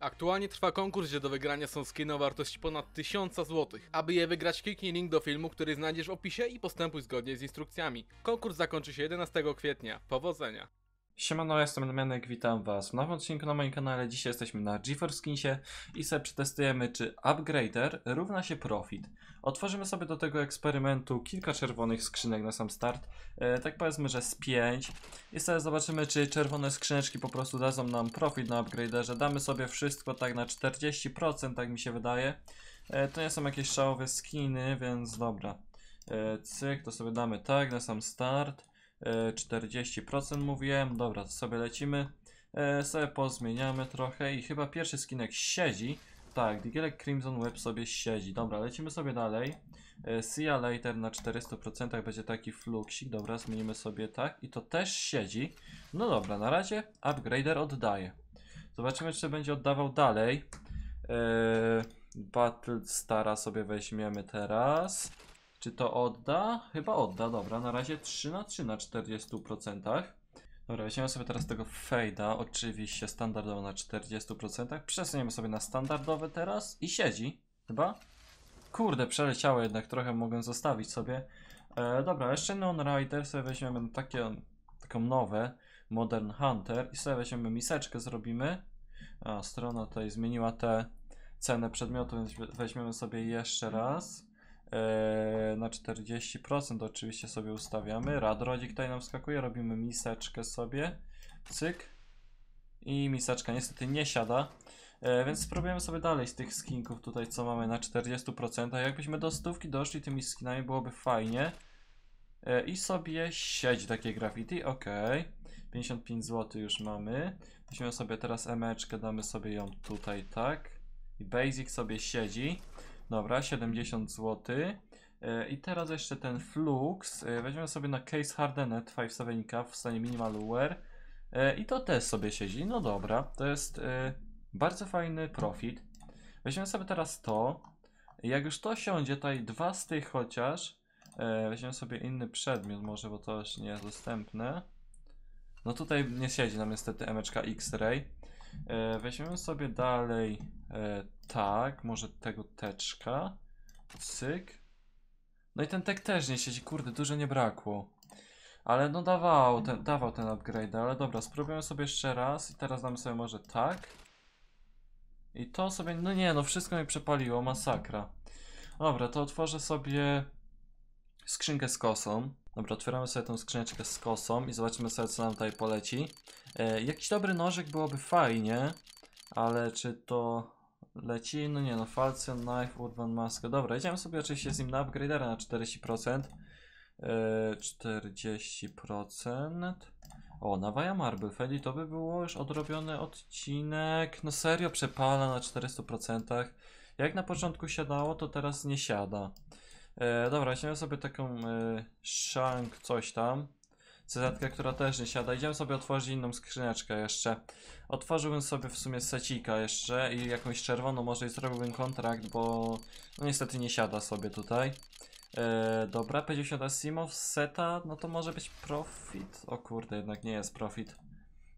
Aktualnie trwa konkurs, gdzie do wygrania są skiny o wartości ponad 1000 zł. Aby je wygrać kliknij link do filmu, który znajdziesz w opisie i postępuj zgodnie z instrukcjami. Konkurs zakończy się 11 kwietnia. Powodzenia! Siemano, jestem Lemenek, witam Was w nowym odcinku na moim kanale. Dzisiaj jesteśmy na GeForce Kinsie i sobie przetestujemy, czy Upgrader równa się Profit. Otworzymy sobie do tego eksperymentu kilka czerwonych skrzynek na sam start, e, tak powiedzmy, że z 5. I sobie zobaczymy, czy czerwone skrzyneczki po prostu dadzą nam Profit na Upgraderze. Damy sobie wszystko tak na 40%, tak mi się wydaje. E, to nie są jakieś szałowe skiny, więc dobra. E, cyk, to sobie damy tak na sam start. 40% e, mówiłem. Dobra, to sobie lecimy. E, sobie pozmieniamy trochę i chyba pierwszy skinek siedzi. Tak, Digielek Crimson Web sobie siedzi. Dobra, lecimy sobie dalej. E, see you later na 400% będzie taki fluksik. Dobra, zmienimy sobie tak i to też siedzi. No dobra, na razie upgrader oddaje. Zobaczymy, czy będzie oddawał dalej. E, Battle Stara sobie weźmiemy teraz. Czy to odda? Chyba odda, dobra. Na razie 3 na 3 na 40%. Dobra, weźmiemy sobie teraz tego fejda, oczywiście standardowo na 40%. Przesuniemy sobie na standardowy teraz i siedzi, chyba. Kurde, przeleciało jednak, trochę mogę zostawić sobie. E, dobra, jeszcze non-rider sobie weźmiemy takie, taką nowe, Modern Hunter i sobie weźmiemy miseczkę, zrobimy. A, strona tutaj zmieniła te cenę przedmiotu, więc weźmiemy sobie jeszcze raz. E, 40% oczywiście sobie ustawiamy. Radrodzik tutaj nam wskakuje, robimy miseczkę sobie. Cyk. I miseczka niestety nie siada. E, więc spróbujemy sobie dalej z tych skinków tutaj, co mamy na 40%. Jakbyśmy do stówki doszli tymi skinami, byłoby fajnie. E, I sobie siedź takie graffiti, ok. 55 zł już mamy. Weźmy sobie teraz emeczkę, damy sobie ją tutaj, tak. I basic sobie siedzi. Dobra, 70 zł. E, I teraz jeszcze ten Flux. E, weźmiemy sobie na Case Hardened 5 Sevenika w stanie Minimal Wear. E, I to też sobie siedzi. No dobra, to jest bardzo fajny profit. Weźmiemy sobie teraz to. Jak już to siądzie, tutaj dwa z tych chociaż. Weźmiemy sobie inny przedmiot może, bo to już nie jest dostępne. No tutaj nie siedzi nam niestety emeczka X-Ray. Weźmiemy sobie dalej tak, może tego teczka. Cyk. No i ten tek też nie siedzi, kurde, dużo nie brakło. Ale no dawał ten, dawał ten upgrade, ale dobra, spróbujemy sobie jeszcze raz i teraz damy sobie może tak. I to sobie, no nie, no wszystko mi przepaliło, masakra. Dobra, to otworzę sobie skrzynkę z kosą. Dobra, otwieramy sobie tą skrzyneczkę z kosą i zobaczymy sobie, co nam tutaj poleci. E, jakiś dobry nożek byłoby fajnie, ale czy to... Leci, no nie no, Falcon, Knife, Urban Mask. Dobra, idziemy sobie oczywiście z nim na upgrader na 40%. 40%. Eee, o, Nawaja Marble Feli to by było już odrobiony odcinek. No serio, przepala na 400%. Jak na początku siadało, to teraz nie siada. E, dobra, weźmiemy sobie taką e, coś tam cz która też nie siada. Idziemy sobie otworzyć inną skrzyneczkę jeszcze. Otworzyłbym sobie w sumie secika jeszcze i jakąś czerwoną może i zrobiłbym kontrakt, bo no niestety nie siada sobie tutaj. E, dobra, 50 Asimov, seta, no to może być profit. O kurde, jednak nie jest profit.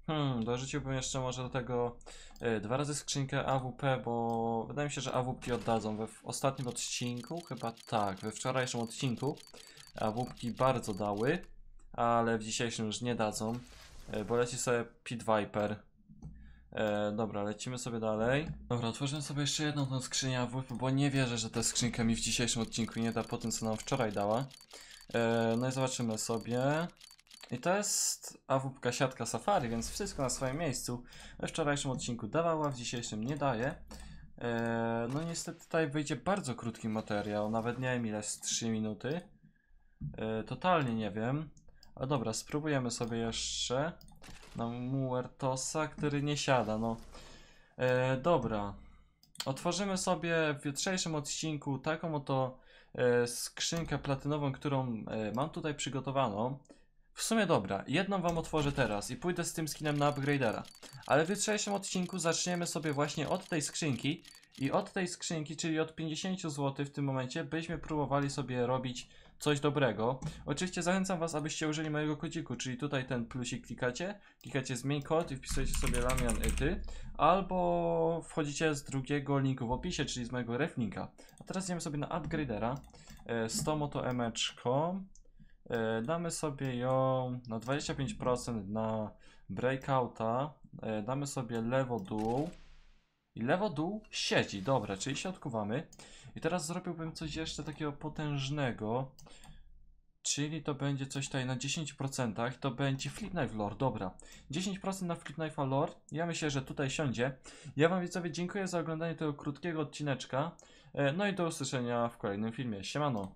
Hmm, dorzuciłbym jeszcze może do tego e, dwa razy skrzynkę AWP, bo wydaje mi się, że AWP oddadzą we w ostatnim odcinku, chyba tak, we wczorajszym odcinku AWP bardzo dały ale w dzisiejszym już nie dadzą, e, bo leci sobie Pit Viper. E, dobra, lecimy sobie dalej. Dobra, otworzymy sobie jeszcze jedną tą skrzynię AWP, bo nie wierzę, że ta skrzynka mi w dzisiejszym odcinku nie da po tym, co nam wczoraj dała. E, no i zobaczymy sobie. I to jest AWP siatka Safari, więc wszystko na swoim miejscu. We wczorajszym odcinku dawała, w dzisiejszym nie daje. E, no niestety tutaj wyjdzie bardzo krótki materiał, nawet nie wiem ile, z 3 minuty. E, totalnie nie wiem. A dobra, spróbujemy sobie jeszcze na Muertosa, który nie siada, no. E, dobra. Otworzymy sobie w jutrzejszym odcinku taką oto e, skrzynkę platynową, którą e, mam tutaj przygotowaną. W sumie dobra, jedną wam otworzę teraz i pójdę z tym skinem na upgradera. Ale w jutrzejszym odcinku zaczniemy sobie właśnie od tej skrzynki, i od tej skrzynki, czyli od 50 zł w tym momencie, byśmy próbowali sobie robić coś dobrego. Oczywiście zachęcam Was, abyście użyli mojego kodziku, czyli tutaj ten plusik klikacie, klikacie zmień kod i wpisujecie sobie Lamian albo wchodzicie z drugiego linku w opisie, czyli z mojego reflinka. A teraz idziemy sobie na upgradera, 100 e, moto emeczko, e, damy sobie ją na 25% na breakouta, e, damy sobie lewo dół, i lewo dół siedzi, dobra, czyli się odkuwamy. I teraz zrobiłbym coś jeszcze takiego potężnego. Czyli to będzie coś tutaj na 10%, to będzie Flip Knife Lore, dobra. 10% na Flip Knife Lore, ja myślę, że tutaj siądzie. Ja wam widzowie dziękuję za oglądanie tego krótkiego odcineczka. E, no i do usłyszenia w kolejnym filmie, siemano.